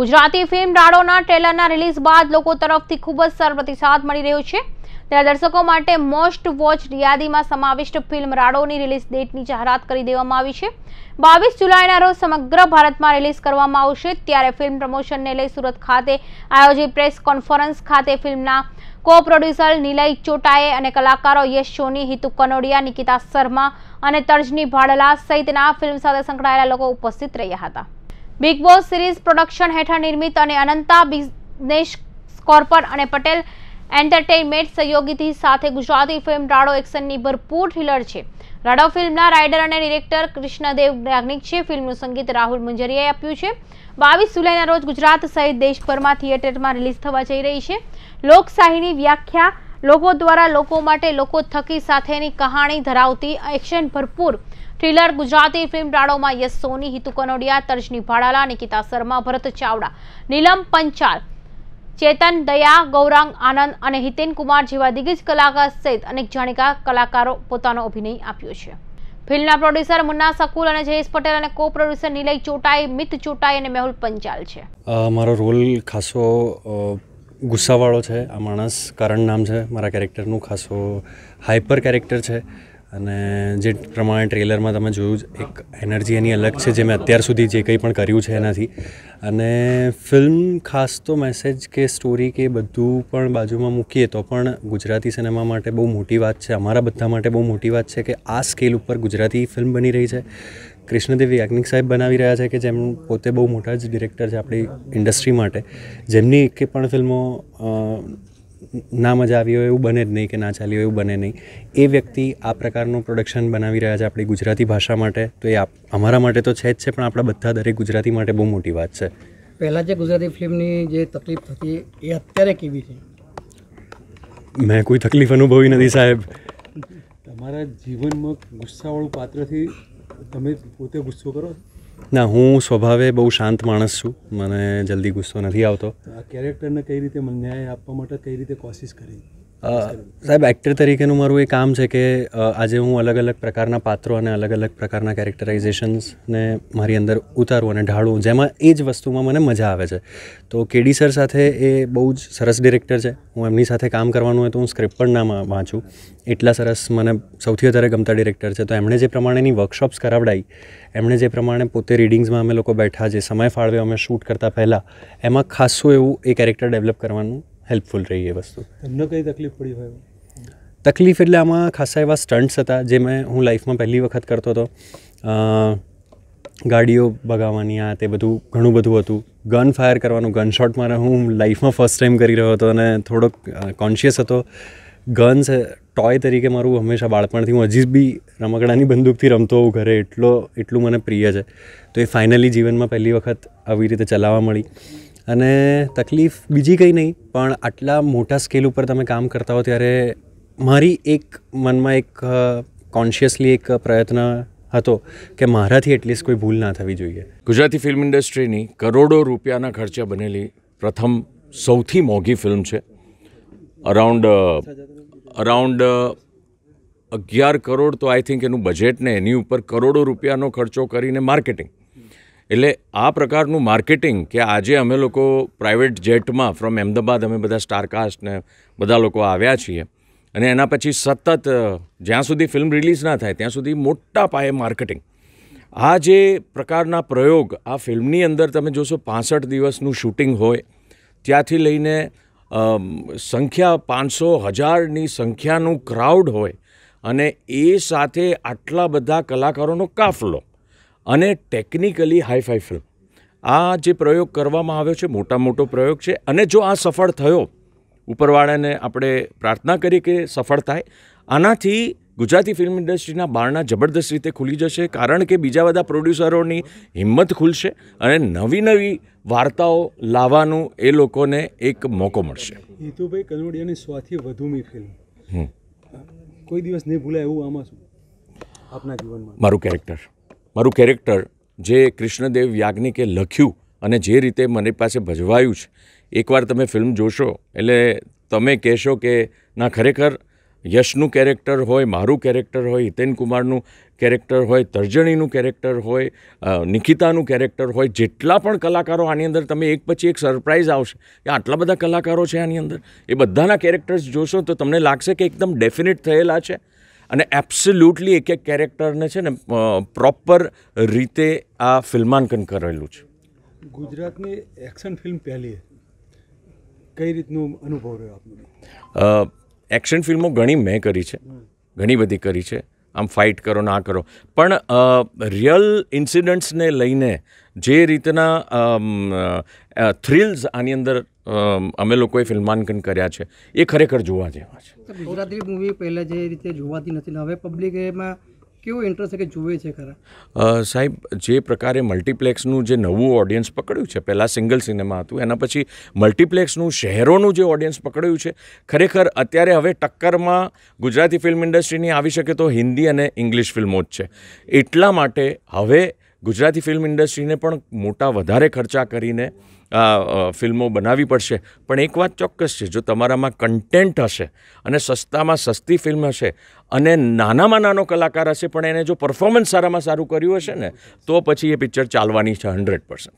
Gujarati film રાડોના ટ્રેલરના release બાદ લોકો તરફથી ખૂબ જ સર પ્રતિસાદ મળી રહ્યો છે ત્યારે દર્શકો માટે મોસ્ટ વોચ યાદીમાં સમાવિષ્ટ ફિલ્મ રાડોની રિલીઝ ડેટની જાહેરાત કરી દેવામાં આવી છે બાવીસ જુલાઈના રોજ સમગ્ર ભારતમાં રિલીઝ કરવામાં આવશે ત્યારે ફિલ્મ પ્રમોશનને લઈ સુરત ખાતે આયોજિત પ્રેસ કોન્ફરન્સ ખાતે ફિલ્મના કો પ્રોડ્યુસર નિલય ચોટાએ અને કલાકારો યશ સોની હિતુ કનોડિયા નિકિતા શર્મા અને તર્જની ભાડલા સહિતના ફિલ્મ સાથે સંકળાયેલા લોકો ઉપસ્થિત રહ્યા હતા બિગ બોસ સિરીઝ પ્રોડક્શન હેઠળ નિર્મિત અને અનંતા બિઝનેશ કોર્પર અને પટેલ એન્ટરટેઇનમેન્ટ સહયોગીથી સાથે ગુજરાતી ફિલ્મ રાડો એક્શનની ભરપૂર થ્રિલર છે રાડો ફિલ્મના રાઇડર અને ડિરેક્ટર કૃષ્ણદેવ નાગનિક છે ફિલ્મનું સંગીત રાહુલ મુંજરિયાએ આપ્યું છે બાવીસ જુલાઈના રોજ ગુજરાત સહિત દેશભરમાં થિયેટરમાં રિલીઝ થવા જઈ રહી છે લોકશાહીની વ્યાખ્યા લોકો દ્વારા લોકો માટે લોકો થકી સાથેની કહાણી ધરાવતી એક્શન ભરપૂર થ્રિલર ગુજરાતી ફિલ્મ ડાળોમાં યશ સોની હિતુ કનોડિયા તર્જની ભાડાલા નિકિતા શર્મા ભરત ચાવડા નીલમ પંચાલ ચેતન દયા ગૌરાંગ આનંદ અને હિતેન કુમાર જેવા દિગ્ગજ કલાકાર સહિત અનેક જાણીતા કલાકારો પોતાનો અભિનય આપ્યો છે ફિલ્મના પ્રોડ્યુસર મુન્ના સકુલ અને જયેશ પટેલ અને કો પ્રોડ્યુસર નિલય ચોટાઈ મિત ચોટાઈ અને મેહુલ પંચાલ છે મારો રોલ ખાસો ગુસ્સાવાળો છે આ માણસ કરણ નામ છે મારા કેરેક્ટરનું ખાસો હાઈપર કેરેક્ટર છે અને જે પ્રમાણે ટ્રેલરમાં તમે જોયું જ એક એનર્જી એની અલગ છે જે મેં અત્યાર સુધી જે કંઈ પણ કર્યું છે એનાથી અને ફિલ્મ ખાસ તો મેસેજ કે સ્ટોરી કે બધું પણ બાજુમાં મૂકીએ તો પણ ગુજરાતી સિનેમા માટે બહુ મોટી વાત છે અમારા બધા માટે બહુ મોટી વાત છે કે આ સ્કેલ ઉપર ગુજરાતી ફિલ્મ બની રહી છે કૃષ્ણદેવ યાજ્ઞિક સાહેબ બનાવી રહ્યા છે કે જેમ પોતે બહુ મોટા જ ડિરેક્ટર છે આપણી ઇન્ડસ્ટ્રી માટે જેમની એક પણ ફિલ્મો ના મજા આવી હોય એવું બને જ નહીં કે ના ચાલી હોય એવું બને નહીં એ વ્યક્તિ આ પ્રકારનું પ્રોડક્શન બનાવી રહ્યા છે આપણી ગુજરાતી ભાષા માટે તો એ અમારા માટે તો છે જ છે પણ આપણા બધા દરેક ગુજરાતી માટે બહુ મોટી વાત છે પહેલાં જે ગુજરાતી ફિલ્મની જે તકલીફ થતી એ અત્યારે કેવી છે મેં કોઈ તકલીફ અનુભવી નથી સાહેબ તમારા જીવનમાં ગુસ્સાવાળું પાત્રથી તમે પોતે ગુસ્સો કરો ના હું સ્વભાવે બહુ શાંત માણસ છું મને જલ્દી ગુસ્સો નથી આવતો આ કેરેક્ટરને કઈ રીતે ન્યાય આપવા માટે કઈ રીતે કોશિશ કરી સાહેબ એક્ટર તરીકેનું મારું એ કામ છે કે આજે હું અલગ અલગ પ્રકારના પાત્રો અને અલગ અલગ પ્રકારના કેરેક્ટરાઇઝેશન્સને મારી અંદર ઉતારું અને ઢાળું જેમાં એ જ વસ્તુમાં મને મજા આવે છે તો કેડી સર સાથે એ બહુ જ સરસ ડિરેક્ટર છે હું એમની સાથે કામ કરવાનું હોય તો હું સ્ક્રિપ્ટ પણ ના વાંચું એટલા સરસ મને સૌથી વધારે ગમતા ડિરેક્ટર છે તો એમણે જે પ્રમાણેની વર્કશોપ્સ કરાવડાવી એમણે જે પ્રમાણે પોતે રીડિંગ્સમાં અમે લોકો બેઠા જે સમય ફાળવ્યો અમે શૂટ કરતાં પહેલાં એમાં ખાસું એવું એ કેરેક્ટર ડેવલપ કરવાનું હેલ્પફુલ રહી એ વસ્તુ એમને કઈ તકલીફ પડી હોય તકલીફ એટલે આમાં ખાસા એવા સ્ટન્ટ્સ હતા જે મેં હું લાઈફમાં પહેલી વખત કરતો હતો ગાડીઓ ભગાવવાની આ તે બધું ઘણું બધું હતું ગન ફાયર કરવાનું ગન શોટ મારે હું લાઈફમાં ફર્સ્ટ ટાઈમ કરી રહ્યો હતો અને થોડોક કોન્શિયસ હતો ગન્સ ટોય તરીકે મારું હંમેશા બાળપણથી હું હજી બી રમકડાની બંદૂકથી રમતો હોઉં ઘરે એટલો એટલું મને પ્રિય છે તો એ ફાઇનલી જીવનમાં પહેલી વખત આવી રીતે ચલાવવા મળી અને તકલીફ બીજી કંઈ નહીં પણ આટલા મોટા સ્કેલ ઉપર તમે કામ કરતા હો ત્યારે મારી એક મનમાં એક કોન્શિયસલી એક પ્રયત્ન હતો કે મારાથી એટલીસ્ટ કોઈ ભૂલ ના થવી જોઈએ ગુજરાતી ફિલ્મ ઇન્ડસ્ટ્રીની કરોડો રૂપિયાના ખર્ચે બનેલી પ્રથમ સૌથી મોંઘી ફિલ્મ છે અરાઉન્ડ અરાઉન્ડ અગિયાર કરોડ તો આઈ થિંક એનું બજેટ ને એની ઉપર કરોડો રૂપિયાનો ખર્ચો કરીને માર્કેટિંગ એટલે આ પ્રકારનું માર્કેટિંગ કે આજે અમે લોકો પ્રાઇવેટ જેટમાં ફ્રોમ અમદાવાદ અમે બધા સ્ટારકાસ્ટને બધા લોકો આવ્યા છીએ અને એના પછી સતત જ્યાં સુધી ફિલ્મ રિલીઝ ના થાય ત્યાં સુધી મોટા પાયે માર્કેટિંગ આ જે પ્રકારના પ્રયોગ આ ફિલ્મની અંદર તમે જોશો પાસઠ દિવસનું શૂટિંગ હોય ત્યાંથી લઈને સંખ્યા પાંચસો હજારની સંખ્યાનું ક્રાઉડ હોય અને એ સાથે આટલા બધા કલાકારોનો કાફલો અને ટેકનિકલી હાઈફાઈ ફિલ્મ આ જે પ્રયોગ કરવામાં આવ્યો છે મોટા મોટો પ્રયોગ છે અને જો આ સફળ થયો ઉપરવાળાને આપણે પ્રાર્થના કરી કે સફળ થાય આનાથી ગુજરાતી ફિલ્મ ઇન્ડસ્ટ્રીના બારણા જબરદસ્ત રીતે ખુલી જશે કારણ કે બીજા બધા પ્રોડ્યુસરોની હિંમત ખુલશે અને નવી નવી વાર્તાઓ લાવવાનું એ લોકોને એક મોકો મળશે હિતુભાઈ કનોડિયાની વધુ વધુમી ફિલ્મ કોઈ દિવસ નહીં ભૂલાય એવું આમાં શું આપના જીવનમાં મારું કેરેક્ટર મારું કેરેક્ટર જે કૃષ્ણદેવ યાજ્ઞિકે લખ્યું અને જે રીતે મને પાસે ભજવાયું છે એકવાર તમે ફિલ્મ જોશો એટલે તમે કહેશો કે ના ખરેખર યશનું કેરેક્ટર હોય મારું કેરેક્ટર હોય હિતેન કુમારનું કેરેક્ટર હોય તર્જણીનું કેરેક્ટર હોય નિકિતાનું કેરેક્ટર હોય જેટલા પણ કલાકારો આની અંદર તમે એક પછી એક સરપ્રાઇઝ આવશે કે આટલા બધા કલાકારો છે આની અંદર એ બધાના કેરેક્ટર્સ જોશો તો તમને લાગશે કે એકદમ ડેફિનેટ થયેલા છે અને એબ્સોલ્યુટલી એક એક કેરેક્ટરને છે ને પ્રોપર રીતે આ ફિલ્માંકન કરેલું છે ગુજરાતની એક્શન ફિલ્મ પહેલી કઈ રીતનું અનુભવ રહ્યો આપનો એક્શન ફિલ્મો ઘણી મેં કરી છે ઘણી બધી કરી છે આમ ફાઇટ કરો ના કરો પણ રિયલ ઇન્સિડન્ટ્સને લઈને જે રીતના થ્રિલ્સ આની અંદર અમે લોકોએ ફિલ્માંકન કર્યા છે એ ખરેખર જોવા જેવા છે મૂવી પહેલાં જે રીતે જોવાતી નથી હવે પબ્લિક એમાં કેવો ઇન્ટરેસ્ટ કે જુએ છે ખરા સાહેબ જે પ્રકારે મલ્ટીપ્લેક્સનું જે નવું ઓડિયન્સ પકડ્યું છે પહેલાં સિંગલ સિનેમા હતું એના પછી મલ્ટીપ્લેક્સનું શહેરોનું જે ઓડિયન્સ પકડ્યું છે ખરેખર અત્યારે હવે ટક્કરમાં ગુજરાતી ફિલ્મ ઇન્ડસ્ટ્રીની આવી શકે તો હિન્દી અને ઇંગ્લિશ ફિલ્મો જ છે એટલા માટે હવે ગુજરાતી ફિલ્મ ઇન્ડસ્ટ્રીને પણ મોટા વધારે ખર્ચા કરીને ફિલ્મો બનાવવી પડશે પણ એક વાત ચોક્કસ છે જો તમારામાં કન્ટેન્ટ હશે અને સસ્તામાં સસ્તી ફિલ્મ હશે અને નાનામાં નાનો કલાકાર હશે પણ એને જો પરફોર્મન્સ સારામાં સારું કર્યું હશે ને તો પછી એ પિક્ચર ચાલવાની છે હંડ્રેડ પર્સન્ટ